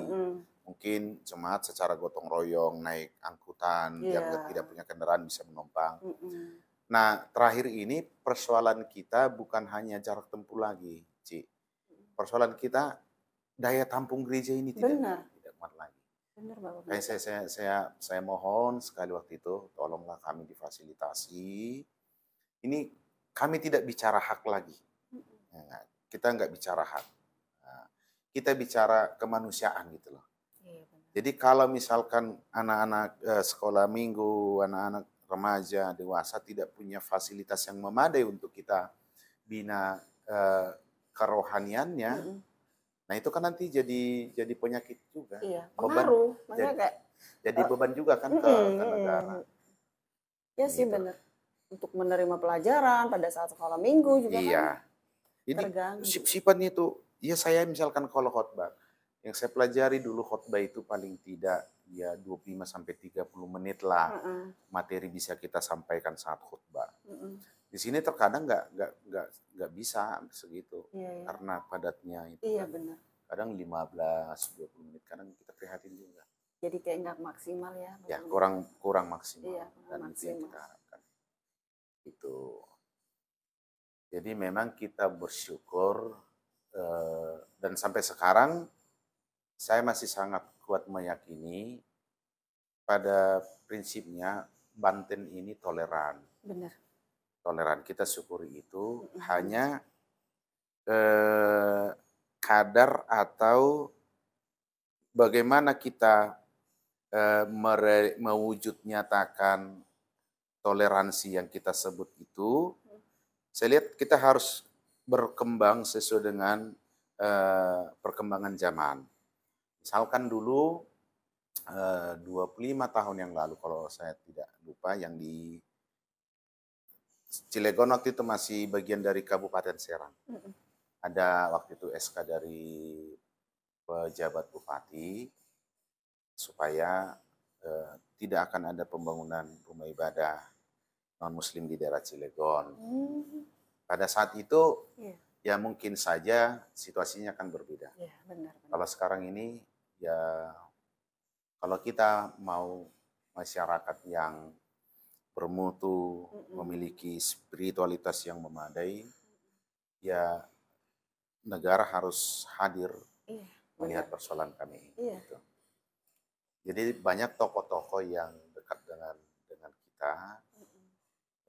mungkin jemaat secara gotong royong naik angkutan yeah. yang tidak punya kendaraan bisa menumpang. Mm -mm. Nah, terakhir ini persoalan kita bukan hanya jarak tempuh lagi, Ci. Persoalan kita daya tampung gereja ini tidak Benar. tidak kuat lagi. Benar, Bapak. saya, saya saya saya mohon sekali waktu itu tolonglah kami difasilitasi. Ini kami tidak bicara hak lagi. Nah, kita nggak bicara hak. Nah, kita bicara kemanusiaan gitu loh jadi kalau misalkan anak-anak eh, sekolah minggu, anak-anak remaja, dewasa tidak punya fasilitas yang memadai untuk kita bina eh, kerohaniannya, mm -hmm. nah itu kan nanti jadi jadi penyakit juga. Iya, pengaruh. Beban, jadi, kayak, jadi oh, beban juga kan mm -hmm, ke, negara. Ya sih gitu. benar. Untuk menerima pelajaran pada saat sekolah minggu juga iya. kan. Iya. Jadi sifatnya itu, ya saya misalkan kalau khotbah, yang saya pelajari dulu khutbah itu paling tidak ya 25 sampai 30 menit lah mm -hmm. materi bisa kita sampaikan saat khutbah. Mm -hmm. Di sini terkadang nggak nggak nggak nggak bisa segitu yeah, yeah. karena padatnya itu. Iya yeah, kan. benar. Kadang 15 20 menit kadang kita prihatin juga. Jadi kayak nggak maksimal ya. Ya, kurang kurang maksimal. Iya, kurang Dan maksimal. yang kita harapkan. Itu. Jadi memang kita bersyukur eh, dan sampai sekarang saya masih sangat kuat meyakini pada prinsipnya Banten ini toleran. Benar. Toleran kita syukuri itu mm -hmm. hanya eh, kadar atau bagaimana kita eh, mere, mewujud nyatakan toleransi yang kita sebut itu, saya lihat kita harus berkembang sesuai dengan eh, perkembangan zaman. Misalkan dulu 25 eh, tahun yang lalu kalau saya tidak lupa yang di Cilegon waktu itu masih bagian dari Kabupaten Serang. Mm -hmm. Ada waktu itu SK dari pejabat bupati supaya eh, tidak akan ada pembangunan rumah ibadah non muslim di daerah Cilegon. Mm. Pada saat itu yeah. ya mungkin saja situasinya akan berbeda. Yeah, benar, benar. Kalau sekarang ini ya kalau kita mau masyarakat yang bermutu, memiliki spiritualitas yang memadai, ya negara harus hadir iya, melihat persoalan kami. Iya. Gitu. Jadi banyak tokoh-tokoh yang dekat dengan dengan kita, mm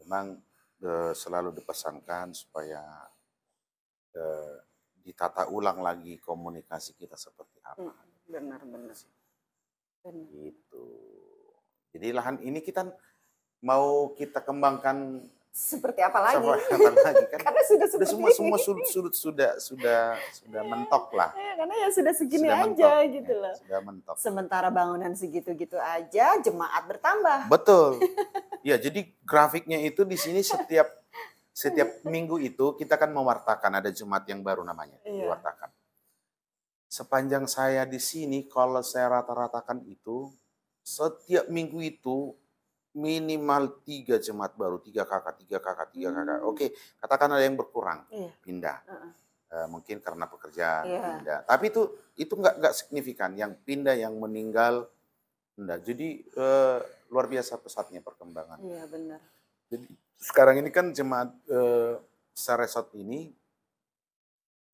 memang de, eh, selalu dipesankan supaya de, eh, ditata ulang lagi komunikasi kita seperti apa. Mm benar benar sih benar. gitu jadi lahan ini kita mau kita kembangkan seperti apa lagi? apa lagi kan? [LAUGHS] karena sudah sudah semua semua sudut, sudut sudah sudah sudah mentok lah. Ya, karena ya sudah segini sudah aja mentok, gitu ya, Sudah mentok. Sementara bangunan segitu-gitu aja, jemaat bertambah. Betul. [LAUGHS] ya, jadi grafiknya itu di sini setiap setiap minggu itu kita kan mewartakan ada jemaat yang baru namanya, ya. diwartakan sepanjang saya di sini kalau saya rata-ratakan itu setiap minggu itu minimal tiga jemaat baru tiga kakak tiga kakak tiga kakak hmm. oke katakan ada yang berkurang iya. pindah uh -uh. E, mungkin karena pekerjaan iya. pindah tapi itu itu nggak nggak signifikan yang pindah yang meninggal pindah jadi e, luar biasa pesatnya perkembangan iya benar jadi sekarang ini kan jemaat uh, Saresot ini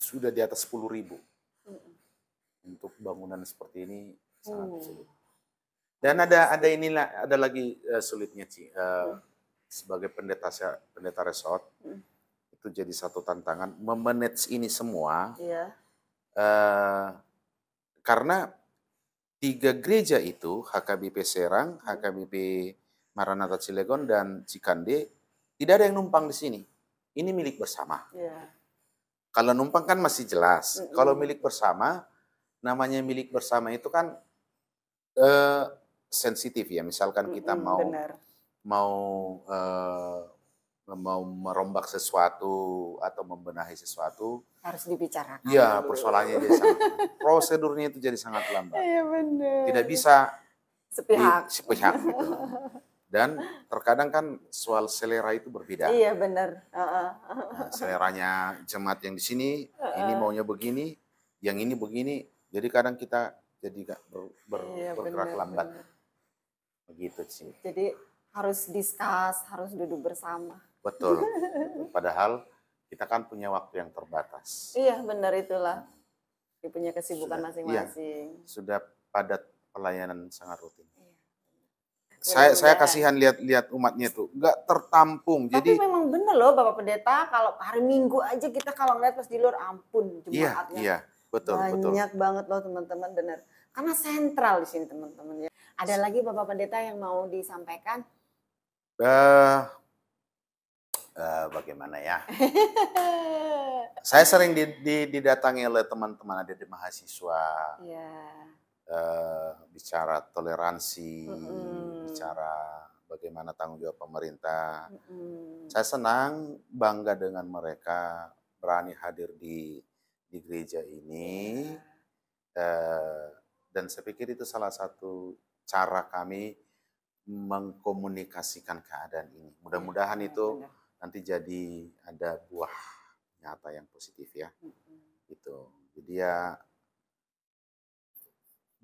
sudah di atas sepuluh ribu untuk bangunan seperti ini sangat oh. sulit. Dan ada ada inilah ada lagi uh, sulitnya sih. Eh, uh, sebagai pendeta pendeta resort hmm. itu jadi satu tantangan memanage ini semua. Yeah. Iya. Uh, karena tiga gereja itu HKBP Serang, HKBP hmm. Maranatha Cilegon dan Cikande tidak ada yang numpang di sini. Ini milik bersama. Yeah. Kalau numpang kan masih jelas. Mm -hmm. Kalau milik bersama namanya milik bersama itu kan uh, sensitif ya. Misalkan kita mm -hmm, mau benar. mau uh, mau merombak sesuatu atau membenahi sesuatu harus dibicarakan. Iya, persoalannya jadi sangat [LAUGHS] prosedurnya itu jadi sangat lambat. Iya benar. Tidak bisa sepihak. Di, sepihak gitu. Dan terkadang kan soal selera itu berbeda. Iya benar. Uh -uh. Nah, seleranya jemaat yang di sini uh -uh. ini maunya begini, yang ini begini, jadi kadang kita jadi gak ber, ber, iya, bergerak bener, lambat. Bener. Begitu sih. Jadi harus diskus, harus duduk bersama. Betul. [LAUGHS] Padahal kita kan punya waktu yang terbatas. Iya, benar itulah. Kita punya kesibukan iya. masing-masing. Iya, sudah padat pelayanan sangat rutin. Iya. Saya saya kasihan lihat-lihat umatnya tuh, nggak tertampung. Tapi Jadi memang benar loh Bapak Pendeta, kalau hari Minggu aja kita kalau ngeliat pas di luar ampun jemaatnya. Iya, iya Betul, Banyak betul. banget loh teman-teman benar. Karena sentral di sini teman-teman ya. Ada lagi Bapak Pendeta yang mau disampaikan? Uh, uh, bagaimana ya? [LAUGHS] Saya sering didatangi oleh teman-teman ada di mahasiswa. Yeah. Iya. Uh, bicara toleransi, mm -hmm. bicara bagaimana tanggung jawab pemerintah. Mm -hmm. Saya senang bangga dengan mereka berani hadir di di gereja ini iya. eh, dan saya pikir itu salah satu cara kami mengkomunikasikan keadaan ini. Mudah-mudahan iya, itu nanti jadi ada buah nyata yang positif ya. Itu. Jadi ya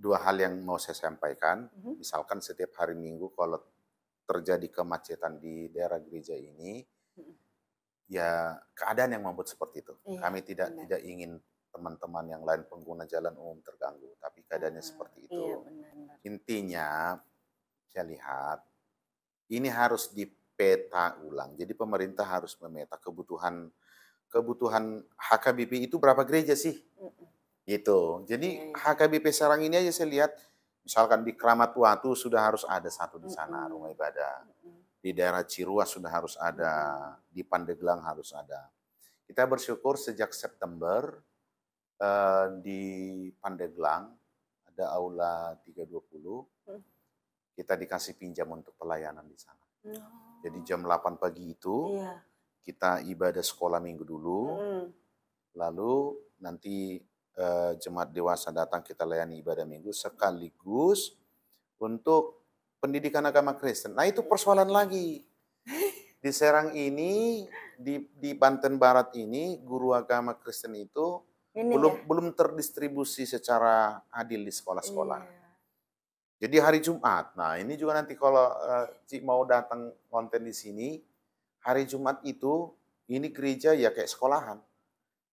dua hal yang mau saya sampaikan. Mm-hmm. Misalkan setiap hari Minggu kalau terjadi kemacetan di daerah gereja ini, ya keadaan yang membuat seperti itu. Iya, Kami tidak benar. tidak ingin teman-teman yang lain pengguna jalan umum terganggu, tapi keadaannya ah, seperti itu. Iya, benar. Intinya saya lihat ini harus dipeta ulang. Jadi pemerintah harus memeta kebutuhan kebutuhan HKBP itu berapa gereja sih? Mm -mm. Gitu. Jadi iya, iya. HKBP Serang ini aja saya lihat misalkan di Kramat Watu sudah harus ada satu di sana mm rumah ibadah di daerah Ciruas sudah harus ada, di Pandeglang harus ada. Kita bersyukur sejak September eh, di Pandeglang ada aula 320. Hmm. Kita dikasih pinjam untuk pelayanan di sana. Oh. Jadi jam 8 pagi itu iya. kita ibadah sekolah minggu dulu. Hmm. Lalu nanti eh, jemaat dewasa datang kita layani ibadah minggu sekaligus untuk pendidikan agama Kristen. Nah itu persoalan lagi. [LAUGHS] Di Serang ini, di, di Banten Barat ini, guru agama Kristen itu ini ya? belum ya? belum terdistribusi secara adil di sekolah-sekolah. Iya. Jadi hari Jumat. Nah, ini juga nanti kalau uh, eh, Cik mau datang konten di sini, hari Jumat itu ini gereja ya kayak sekolahan.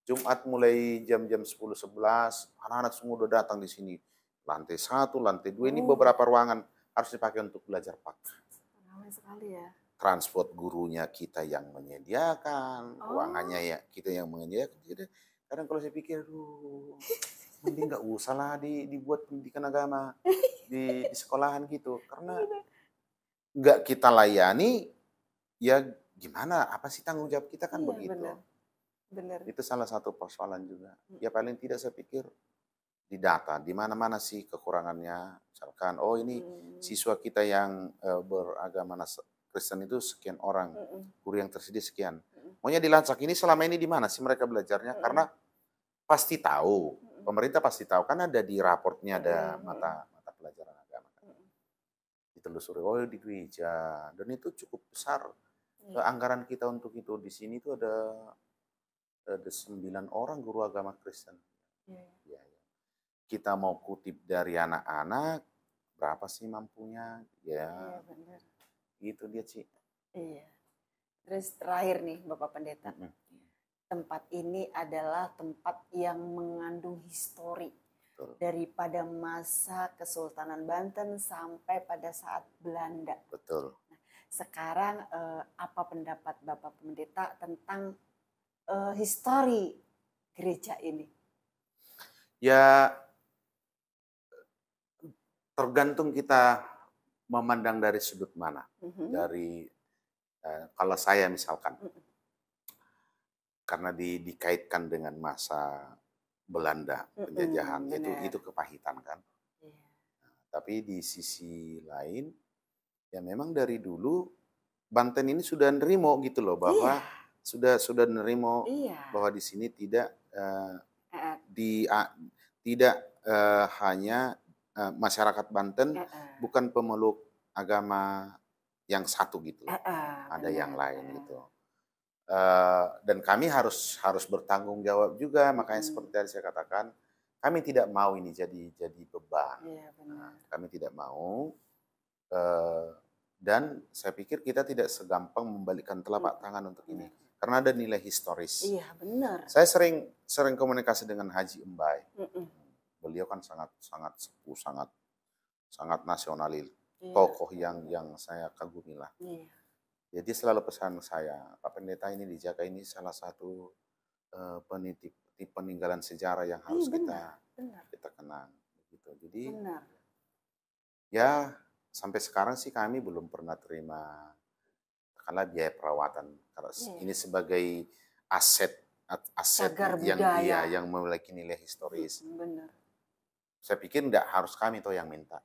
Jumat mulai jam-jam 10 11, anak-anak semua udah datang di sini. Lantai satu, lantai dua, ini oh. beberapa ruangan harus dipakai untuk belajar pak. Ramai sekali ya. Transport gurunya kita yang menyediakan, oh. Uangannya ya kita yang menyediakan. Jadi kadang kalau saya pikir, mending nggak usah lah di, dibuat pendidikan agama di, di sekolahan gitu, karena nggak kita layani, ya gimana? Apa sih tanggung jawab kita kan iya, begitu? Benar. benar. Itu salah satu persoalan juga. Ya mm. paling tidak saya pikir di data di mana-mana sih kekurangannya misalkan oh ini hmm. siswa kita yang uh, beragama Kristen itu sekian orang hmm. guru yang tersedia sekian hmm. maunya di Lansak ini selama ini di mana sih mereka belajarnya hmm. karena pasti tahu hmm. pemerintah pasti tahu karena ada di raportnya ada hmm. mata mata pelajaran agama kan. hmm. ditelusuri oh di gereja dan itu cukup besar hmm. Iya. anggaran kita untuk itu di sini itu ada ada sembilan orang guru agama Kristen hmm. ya, ya kita mau kutip dari anak-anak berapa sih mampunya ya, iya, benar. Gitu dia sih iya terus terakhir nih bapak pendeta mm -hmm. tempat ini adalah tempat yang mengandung histori Betul. daripada masa Kesultanan Banten sampai pada saat Belanda. Betul. Nah, sekarang eh, apa pendapat Bapak Pendeta tentang eh, histori gereja ini? Ya tergantung kita memandang dari sudut mana. Mm -hmm. Dari eh, kalau saya misalkan, mm -hmm. karena di, dikaitkan dengan masa Belanda penjajahan, mm -hmm. itu itu kepahitan kan. Yeah. Nah, tapi di sisi lain, ya memang dari dulu Banten ini sudah nerimo gitu loh bahwa yeah sudah sudah nerimo yeah. bahwa di sini tidak uh, uh, di uh, tidak uh, hanya Eh, masyarakat Banten uh -uh. bukan pemeluk agama yang satu gitu, uh -uh, ada -uh. yang lain gitu. Uh, dan kami harus harus bertanggung jawab juga, makanya hmm. seperti tadi saya katakan, kami tidak mau ini jadi jadi beban. Ya, Nah, kami tidak mau. Uh, dan saya pikir kita tidak segampang membalikkan telapak hmm. tangan untuk ini karena ada nilai historis. Iya benar. Saya sering sering komunikasi dengan Haji Embay. Hmm beliau kan sangat sangat sepuh, sangat sangat nasionalis, yeah. tokoh yang yang saya kagumi lah. Yeah. Jadi selalu pesan saya, Pak Pendeta ini dijaga ini salah satu uh, eh, penitip peninggalan sejarah yang iya, harus benar, kita benar. kita kenang gitu. Jadi benar. ya sampai sekarang sih kami belum pernah terima karena biaya perawatan karena iya. yeah. ini sebagai aset aset Agar yang budaya. dia yang memiliki nilai historis. Benar. Saya pikir nggak harus kami tuh yang minta.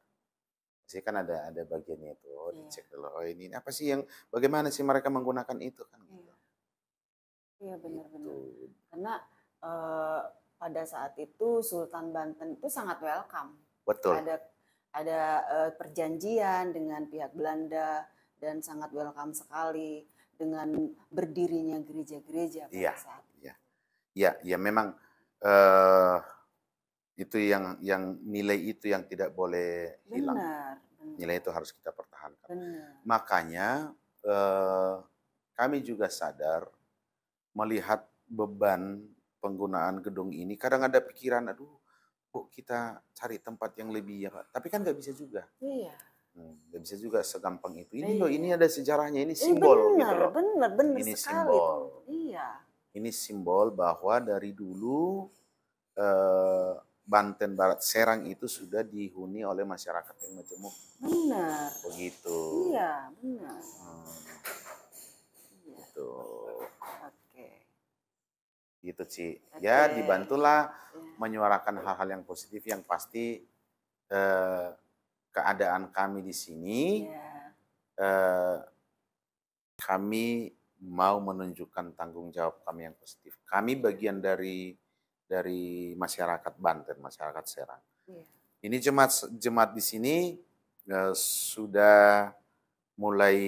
Sih kan ada ada bagiannya itu yeah. Oh, iya. dicek dulu. Oh ini apa sih yang bagaimana sih mereka menggunakan itu kan? Gitu. Iya yeah. benar-benar. Gitu. Karena uh, pada saat itu Sultan Banten itu sangat welcome. Betul. Ada ada uh, perjanjian dengan pihak Belanda dan sangat welcome sekali dengan berdirinya gereja-gereja pada yeah. saat Iya iya yeah, memang uh, itu yang yang nilai itu yang tidak boleh benar, hilang. Benar. Nilai itu harus kita pertahankan. Benar. Makanya eh, kami juga sadar melihat beban penggunaan gedung ini kadang ada pikiran aduh kok kita cari tempat yang lebih ya Tapi kan nggak bisa juga. Iya. Hmm, nggak hmm, bisa juga segampang itu. Ini loh, ini iya. ada sejarahnya, ini iya, simbol. Gitu benar, gitu benar, benar ini Simbol. Itu. Iya. Ini simbol bahwa dari dulu eh, Banten Barat Serang itu sudah dihuni oleh masyarakat yang majemuk. Benar. Begitu. Iya, benar. Hmm. Iya. Gitu. Oke. Gitu, Ci. Okay. Ya, dibantulah ya. menyuarakan hal-hal yang positif yang pasti eh, keadaan kami di sini ya. eh, kami mau menunjukkan tanggung jawab kami yang positif. Kami bagian dari dari masyarakat Banten, masyarakat Serang. Yeah. Ini jemaat-jemaat di sini ya, sudah mulai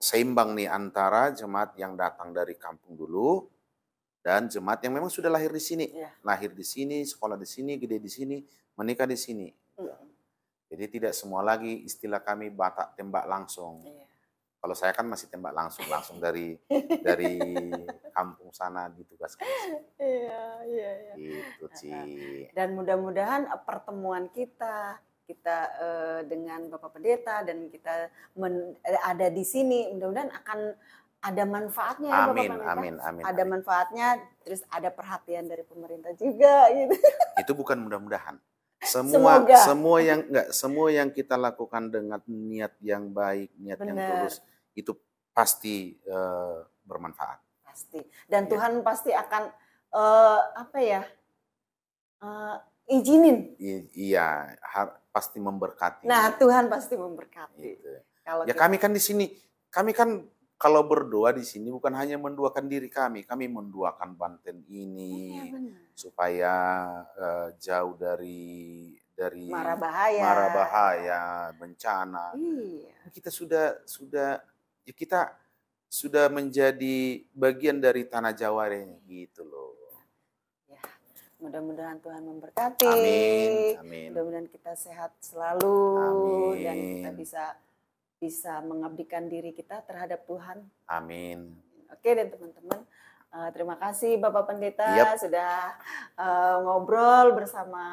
seimbang nih antara jemaat yang datang dari kampung dulu dan jemaat yang memang sudah lahir di sini, yeah. lahir di sini, sekolah di sini, gede di sini, menikah di sini. Iya. Jadi tidak semua lagi istilah kami batak tembak langsung. Iya. Kalau saya kan masih tembak langsung, langsung dari [LAUGHS] dari kampung sana ditugaskan. [LAUGHS] Iya, iya, iya. Gitu, sih. Nah, nah. Dan mudah-mudahan eh, pertemuan kita kita eh, dengan Bapak Pendeta dan kita men, eh, ada di sini mudah-mudahan akan ada manfaatnya ya amin, Bapak Amin, amin, Ada amin. manfaatnya, terus ada perhatian dari pemerintah juga [LAUGHS] gitu. Itu bukan mudah-mudahan. Semua Semoga. semua yang enggak semua yang kita lakukan dengan niat yang baik, niat Benar. yang tulus itu pasti uh, bermanfaat pasti dan ya. Tuhan pasti akan uh, apa ya uh, izinin I, iya har, pasti memberkati nah Tuhan pasti memberkati gitu. kalau ya kita... kami kan di sini kami kan kalau berdoa di sini bukan hanya menduakan diri kami, kami menduakan Banten ini ya, supaya uh, jauh dari dari mara bahaya, mara bahaya, bencana. Iya. Kita sudah sudah ya kita sudah menjadi bagian dari tanah Jawa deh gitu loh. Ya, mudah-mudahan Tuhan memberkati. Amin. Amin. Mudah-mudahan kita sehat selalu Amin. dan kita bisa bisa mengabdikan diri kita terhadap Tuhan. Amin. Oke dan teman-teman Uh, terima kasih Bapak Pendeta yep. sudah uh, ngobrol bersama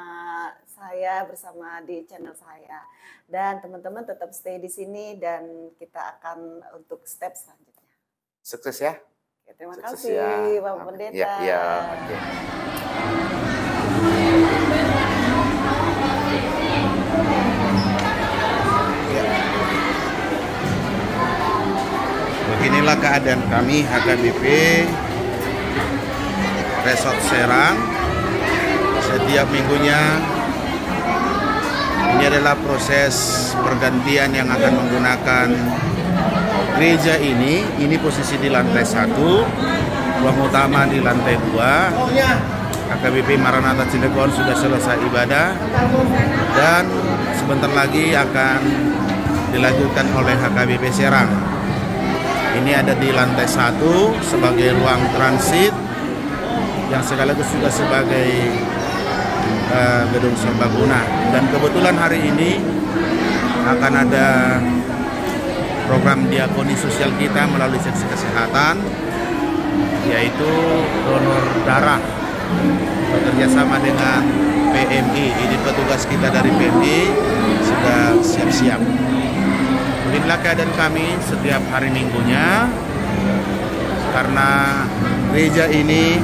saya bersama di channel saya dan teman-teman tetap stay di sini dan kita akan untuk step selanjutnya. Sukses ya. ya terima kasih ya. Pak Pendeta. Ya, ya. Okay. Iya. Beginilah keadaan kami HKBP Resort Serang setiap minggunya ini adalah proses pergantian yang akan menggunakan gereja ini, ini posisi di lantai satu, ruang utama di lantai dua. AKBP Maranatha Cilegon sudah selesai ibadah dan sebentar lagi akan dilanjutkan oleh HKBP Serang. Ini ada di lantai satu sebagai ruang transit yang sekaligus juga sebagai uh, gedung serbaguna dan kebetulan hari ini akan ada program diakoni sosial kita melalui seksi kesehatan yaitu donor darah bekerja sama dengan PMI ini petugas kita dari PMI sudah siap-siap inilah keadaan kami setiap hari minggunya karena gereja ini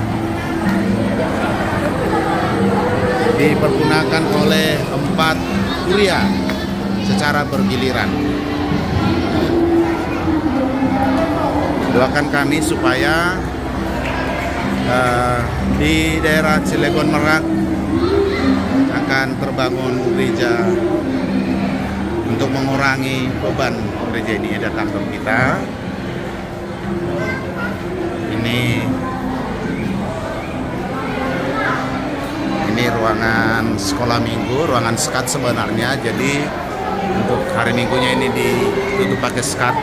dipergunakan oleh empat kuria secara bergiliran doakan kami supaya uh, di daerah Cilegon Merak akan terbangun gereja untuk mengurangi beban gereja ini datang ke kita ini ini ruangan sekolah minggu ruangan sekat sebenarnya jadi untuk hari minggunya ini ditutup pakai sekat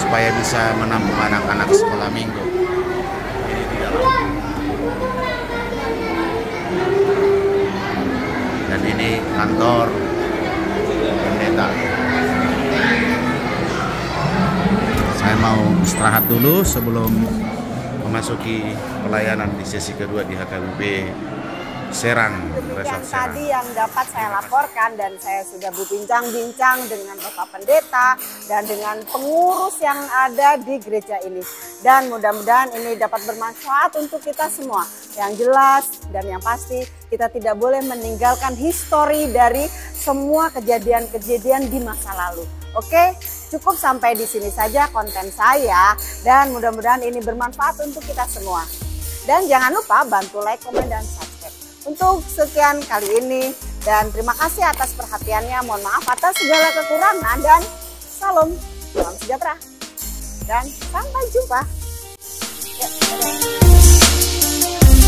supaya bisa menampung anak-anak sekolah minggu. Ini di dalam. Dan ini kantor pendeta. Saya mau istirahat dulu sebelum memasuki pelayanan di sesi kedua di HKBP Serang. Yang Serang. tadi yang dapat saya laporkan dan saya sudah berbincang-bincang dengan Bapak Pendeta dan dengan pengurus yang ada di gereja ini. Dan mudah-mudahan ini dapat bermanfaat untuk kita semua. Yang jelas dan yang pasti kita tidak boleh meninggalkan histori dari semua kejadian-kejadian di masa lalu. Oke, cukup sampai di sini saja konten saya dan mudah-mudahan ini bermanfaat untuk kita semua. Dan jangan lupa bantu like, komen, dan subscribe untuk sekian kali ini. Dan terima kasih atas perhatiannya. Mohon maaf atas segala kekurangan dan salam. Salam sejahtera. Dan sampai jumpa. Ya,